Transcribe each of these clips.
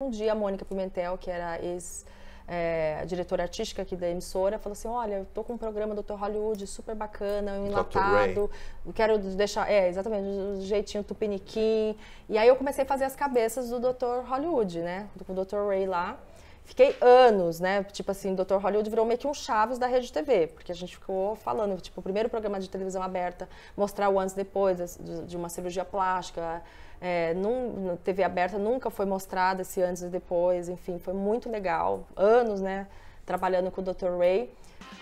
Um dia a Mônica Pimentel, que era ex é, diretora artística aqui da emissora, falou assim: Olha, eu tô com um programa do Dr. Hollywood super bacana, um enlatado, quero deixar, é, exatamente, do jeitinho tupiniquim. E aí eu comecei a fazer as cabeças do Dr. Hollywood, né, o Dr. Ray lá. Fiquei anos, né? Tipo assim, Dr. Hollywood virou meio que um Chaves da rede TV, porque a gente ficou falando, tipo, o primeiro programa de televisão aberta, mostrar o antes e depois de uma cirurgia plástica. É, num, TV aberta nunca foi mostrada esse antes e depois, enfim, foi muito legal. Anos, né? Trabalhando com o Dr. Ray.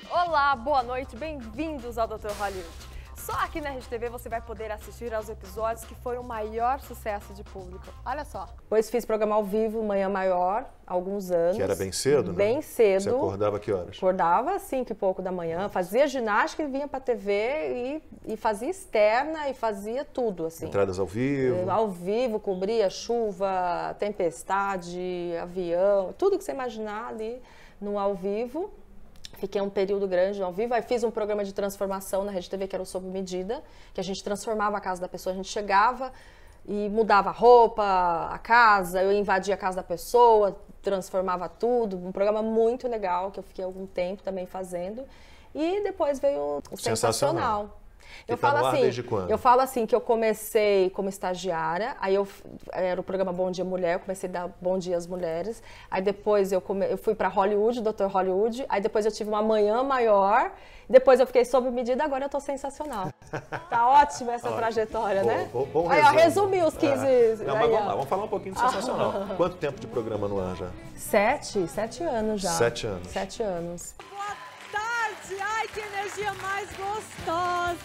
Olá, boa noite, bem-vindos ao Dr. Hollywood. Só aqui na RedeTV você vai poder assistir aos episódios que foram o maior sucesso de público. Olha só. Pois fiz programa ao vivo, Manhã Maior, alguns anos. Que era bem cedo, né? Bem cedo. Você acordava que horas? Acordava às 5 e pouco da manhã, fazia ginástica e vinha pra TV e, e fazia externa e fazia tudo, assim. Entradas ao vivo. É, ao vivo, cobria chuva, tempestade, avião, tudo que você imaginar ali no ao vivo. Fiquei um período grande ao vivo, aí fiz um programa de transformação na Rede TV, que era o Sob Medida, que a gente transformava a casa da pessoa, a gente chegava e mudava a roupa, a casa, eu invadia a casa da pessoa, transformava tudo, um programa muito legal que eu fiquei algum tempo também fazendo. E depois veio o Sensacional, Sensacional eu tá falo assim, desde quando? Eu falo assim que eu comecei como estagiária, aí eu era o programa Bom Dia Mulher, eu comecei a dar Bom Dia às Mulheres. Aí depois eu, come, eu fui para Hollywood, Doutor Hollywood, aí depois eu tive uma manhã maior, depois eu fiquei sob medida, agora eu tô sensacional. Tá ótima essa trajetória, bom, né? Bom, bom aí, resumi os 15. É. Não, aí, mas vamos lá, vamos falar um pouquinho de sensacional. Quanto tempo de programa no ar já? Sete, sete anos já. Sete anos. Sete anos que energia mais gostosa!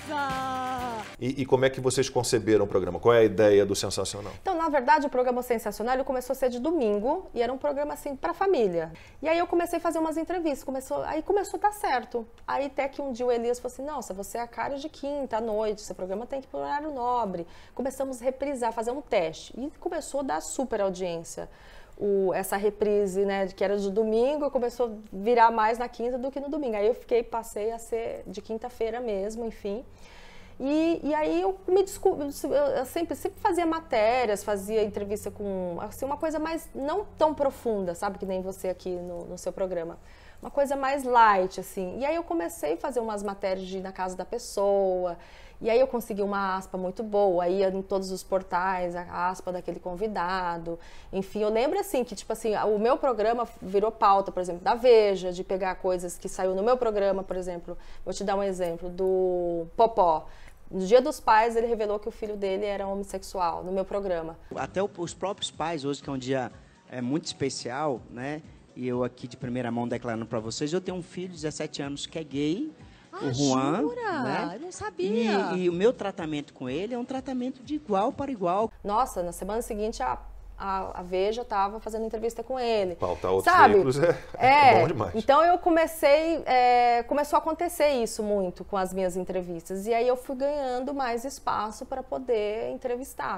E, e, como é que vocês conceberam o programa? Qual é a ideia do Sensacional? Então, na verdade, o programa Sensacional ele começou a ser de domingo e era um programa assim para família. E aí eu comecei a fazer umas entrevistas, começou, aí começou a dar certo. Aí até que um dia o Elias falou assim: Nossa, você é a cara de quinta à noite, seu programa tem que ir para horário nobre. Começamos a reprisar, fazer um teste. E começou a dar super audiência o, essa reprise, né, que era de domingo, começou a virar mais na quinta do que no domingo. Aí eu fiquei, passei a ser de quinta-feira mesmo, enfim. E, e aí eu me descobri, eu sempre, sempre fazia matérias, fazia entrevista com, assim, uma coisa mais, não tão profunda, sabe, que nem você aqui no, no seu programa uma coisa mais light, assim. E aí eu comecei a fazer umas matérias de ir na casa da pessoa, e aí eu consegui uma aspa muito boa, ia em todos os portais, a aspa daquele convidado. Enfim, eu lembro assim que, tipo assim, o meu programa virou pauta, por exemplo, da Veja, de pegar coisas que saiu no meu programa, por exemplo. Vou te dar um exemplo, do Popó. No Dia dos Pais, ele revelou que o filho dele era homossexual, no meu programa. Até os próprios pais, hoje, que é um dia é, muito especial, né? e eu aqui de primeira mão declarando para vocês, eu tenho um filho de 17 anos que é gay, ah, o Juan. Jura? Né? Eu não sabia. E, e, o meu tratamento com ele é um tratamento de igual para igual. Nossa, na semana seguinte a, a, a Veja estava fazendo entrevista com ele. Pautar tá outros Sabe? veículos é, é, é, bom demais. Então eu comecei, é, começou a acontecer isso muito com as minhas entrevistas. E aí eu fui ganhando mais espaço para poder entrevistar.